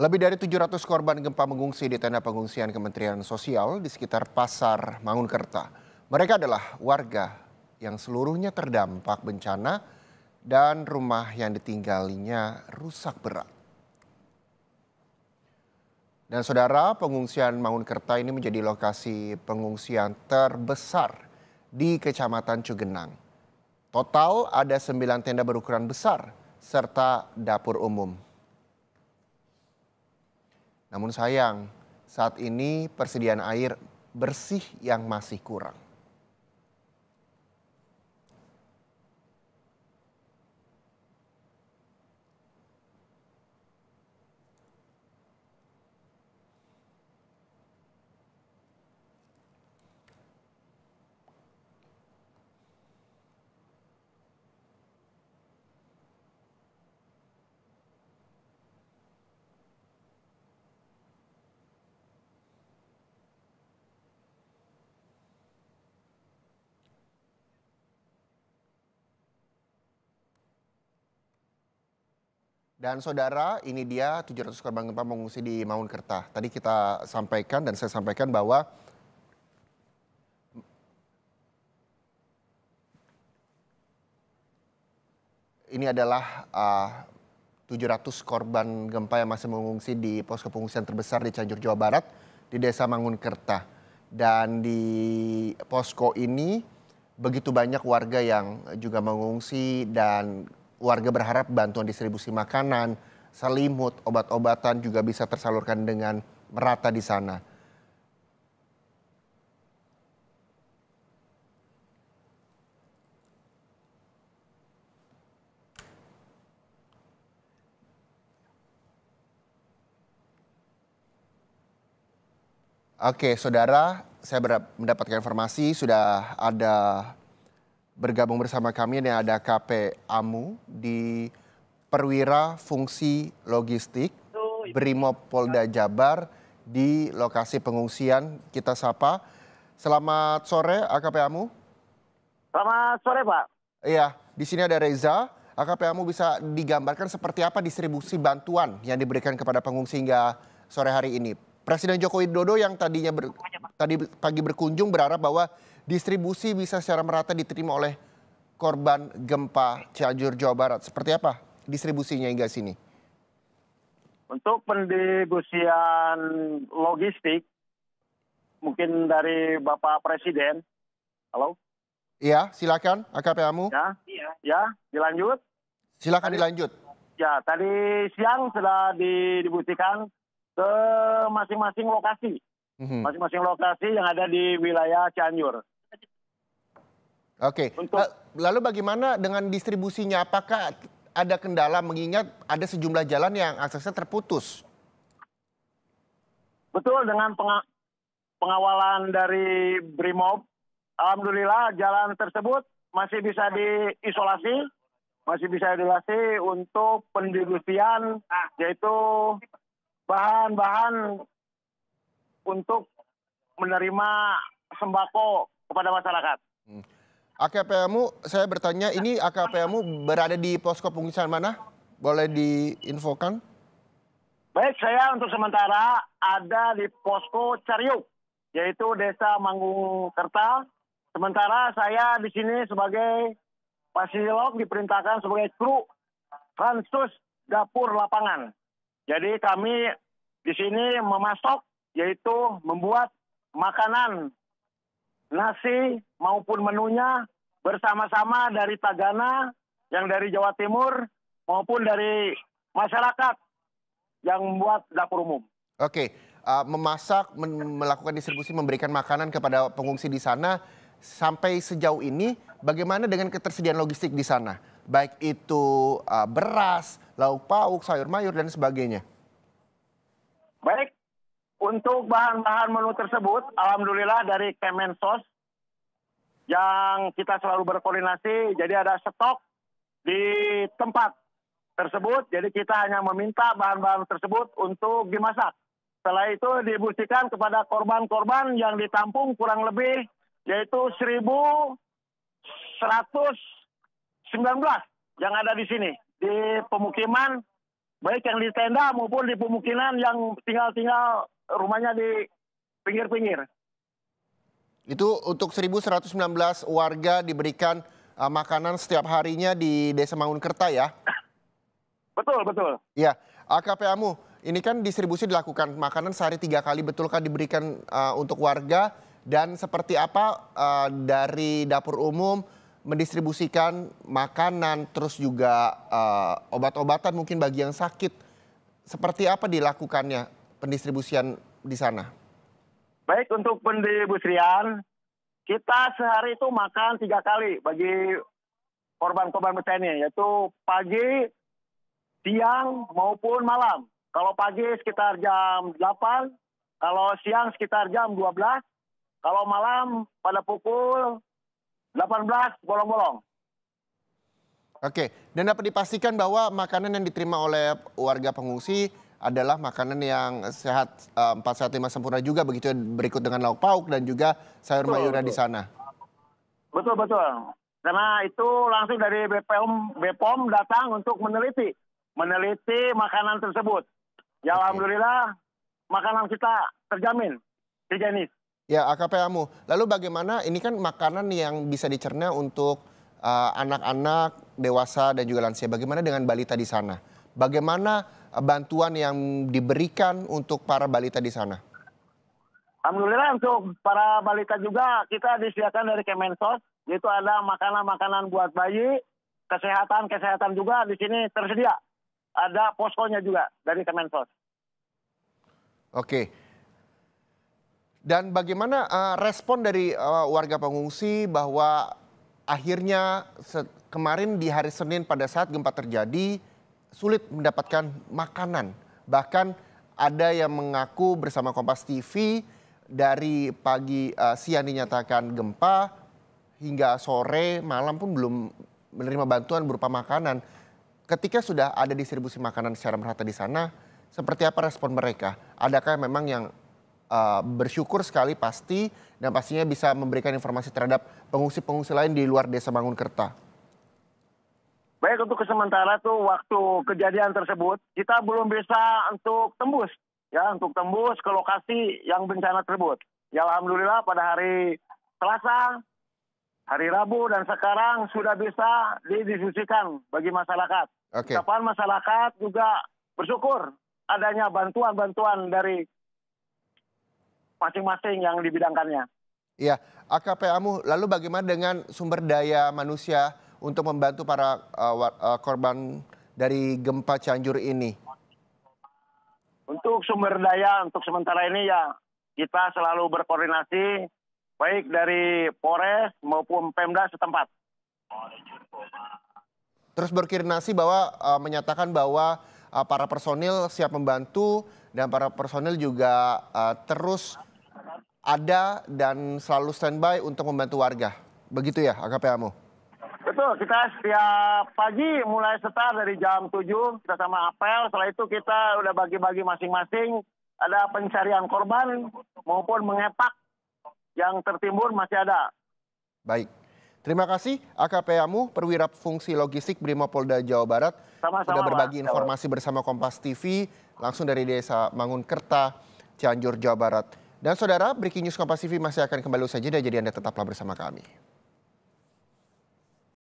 Lebih dari 700 korban gempa mengungsi di tenda pengungsian Kementerian Sosial di sekitar Pasar Mangunkerta. Mereka adalah warga yang seluruhnya terdampak bencana dan rumah yang ditinggalinya rusak berat. Dan saudara, pengungsian Mangunkerta ini menjadi lokasi pengungsian terbesar di Kecamatan Cugenang. Total ada sembilan tenda berukuran besar serta dapur umum namun sayang, saat ini persediaan air bersih yang masih kurang. Dan saudara, ini dia 700 korban gempa mengungsi di Maun Kerta. Tadi kita sampaikan dan saya sampaikan bahwa ini adalah ah, uh, 700 korban gempa yang masih mengungsi di posko pengungsian terbesar di Cianjur, Jawa Barat, di Desa Mangunkerta. Dan di posko ini begitu banyak warga yang juga mengungsi dan warga berharap bantuan distribusi makanan, selimut, obat-obatan juga bisa tersalurkan dengan merata di sana. Oke, saudara, saya mendapatkan informasi sudah ada Bergabung bersama kami ini ada KP Amu di Perwira Fungsi Logistik Brimob Polda Jabar di lokasi pengungsian kita sapa. Selamat sore AKP Amu. Selamat sore Pak. Iya, di sini ada Reza. AKP Amu bisa digambarkan seperti apa distribusi bantuan yang diberikan kepada pengungsi hingga sore hari ini. Presiden Joko Widodo yang tadinya ber, tadi pagi berkunjung berharap bahwa distribusi bisa secara merata diterima oleh korban gempa Cianjur Jawa Barat. Seperti apa distribusinya hingga sini? Untuk pendistribusian logistik, mungkin dari Bapak Presiden. Halo? Iya, silakan AKP Amu. Ya, iya. ya dilanjut. Silakan dilanjut. Ya, tadi siang sudah didistribusikan ke masing-masing lokasi. Mhm. Masing-masing lokasi yang ada di wilayah Cianjur. Oke. Untuk eh, lalu bagaimana dengan distribusinya? Apakah ada kendala mengingat ada sejumlah jalan yang aksesnya terputus? Betul dengan pengawalan dari BRIMOB, alhamdulillah jalan tersebut masih bisa diisolasi, masih bisa diisolasi untuk pendistribusian yaitu bahan-bahan untuk menerima sembako kepada masyarakat. Hmm. AKPMU saya bertanya ini AKPMU berada di posko pengungsian mana? Boleh diinfokan? Baik, saya untuk sementara ada di posko Cariuk, yaitu Desa Manggung Kerta. Sementara saya di sini sebagai pasilog diperintahkan sebagai kru Fransus dapur lapangan. Jadi kami di sini memasok yaitu membuat makanan nasi maupun menunya bersama-sama dari Tagana yang dari Jawa Timur maupun dari masyarakat yang membuat dapur umum. Oke, uh, memasak, melakukan distribusi, memberikan makanan kepada pengungsi di sana sampai sejauh ini bagaimana dengan ketersediaan logistik di sana? Baik itu uh, beras, lauk pauk, sayur mayur dan sebagainya. Untuk bahan-bahan menu tersebut, alhamdulillah dari Kemensos yang kita selalu berkoordinasi, jadi ada stok di tempat tersebut. Jadi kita hanya meminta bahan-bahan tersebut untuk dimasak. Setelah itu dibuktikan kepada korban-korban yang ditampung kurang lebih yaitu 1.119 yang ada di sini di pemukiman baik yang di tenda maupun di pemukiman yang tinggal-tinggal rumahnya di pinggir-pinggir. Itu untuk 1.119 warga diberikan uh, makanan setiap harinya di Desa Mangunkerta ya? Betul, betul. Ya, AKP Amu, ini kan distribusi dilakukan makanan sehari tiga kali betulkah diberikan uh, untuk warga dan seperti apa uh, dari dapur umum mendistribusikan makanan, terus juga uh, obat-obatan mungkin bagi yang sakit. Seperti apa dilakukannya pendistribusian di sana? Baik, untuk pendistribusian, kita sehari itu makan tiga kali bagi korban-korban bencana yaitu pagi, siang, maupun malam. Kalau pagi sekitar jam 8, kalau siang sekitar jam 12, kalau malam pada pukul 18 bolong-bolong. Oke, dan dapat dipastikan bahwa makanan yang diterima oleh warga pengungsi adalah makanan yang sehat eh, empat sehat lima sempurna juga begitu ya, berikut dengan lauk pauk dan juga sayur betul, mayurnya di sana. Betul betul. Karena itu langsung dari BPOM BPOM datang untuk meneliti meneliti makanan tersebut. Ya Oke. alhamdulillah makanan kita terjamin, terjanis. Ya, AKPAmu. Lalu bagaimana ini kan makanan yang bisa dicerna untuk eh, anak-anak, uh, dewasa dan juga lansia. Bagaimana dengan balita di sana? Bagaimana eh, bantuan yang diberikan untuk para balita di sana? Alhamdulillah untuk para balita juga kita disediakan dari Kemensos. Itu ada makanan-makanan buat bayi, kesehatan-kesehatan juga di sini tersedia. Ada poskonya juga dari Kemensos. Oke. Dan bagaimana uh, respon dari uh, warga pengungsi bahwa akhirnya kemarin di hari Senin pada saat gempa terjadi sulit mendapatkan makanan. Bahkan ada yang mengaku bersama Kompas TV dari pagi uh, siang dinyatakan gempa hingga sore malam pun belum menerima bantuan berupa makanan. Ketika sudah ada distribusi makanan secara merata di sana, seperti apa respon mereka? Adakah memang yang uh, bersyukur sekali pasti dan pastinya bisa memberikan informasi terhadap pengungsi-pengungsi lain di luar desa Bangunkerta. Baik untuk sementara tuh waktu kejadian tersebut kita belum bisa untuk tembus ya untuk tembus ke lokasi yang bencana tersebut. Ya alhamdulillah pada hari Selasa, hari Rabu dan sekarang sudah bisa didiskusikan bagi masyarakat. Okay. Kapan masyarakat juga bersyukur adanya bantuan-bantuan dari masing-masing yang dibidangkannya. Iya, AKP Amu, lalu bagaimana dengan sumber daya manusia untuk membantu para uh, uh, korban dari gempa Cianjur ini? Untuk sumber daya untuk sementara ini ya kita selalu berkoordinasi baik dari Polres maupun Pemda setempat. Terus berkoordinasi bahwa uh, menyatakan bahwa uh, para personil siap membantu dan para personil juga uh, terus ada dan selalu standby untuk membantu warga. Begitu ya AKP Amu. Betul, kita setiap pagi mulai setar dari jam 7, kita sama apel, setelah itu kita udah bagi-bagi masing-masing, ada pencarian korban maupun mengepak yang tertimbun masih ada. Baik, Terima kasih AKP Amu, Perwira Fungsi Logistik Brimopolda Jawa Barat Sama-sama, sudah berbagi Pak. informasi bersama Kompas TV langsung dari Desa Mangunkerta, Cianjur, Jawa Barat. Dan saudara, Breaking News Kompas TV masih akan kembali usai jeda, jadi Anda tetaplah bersama kami.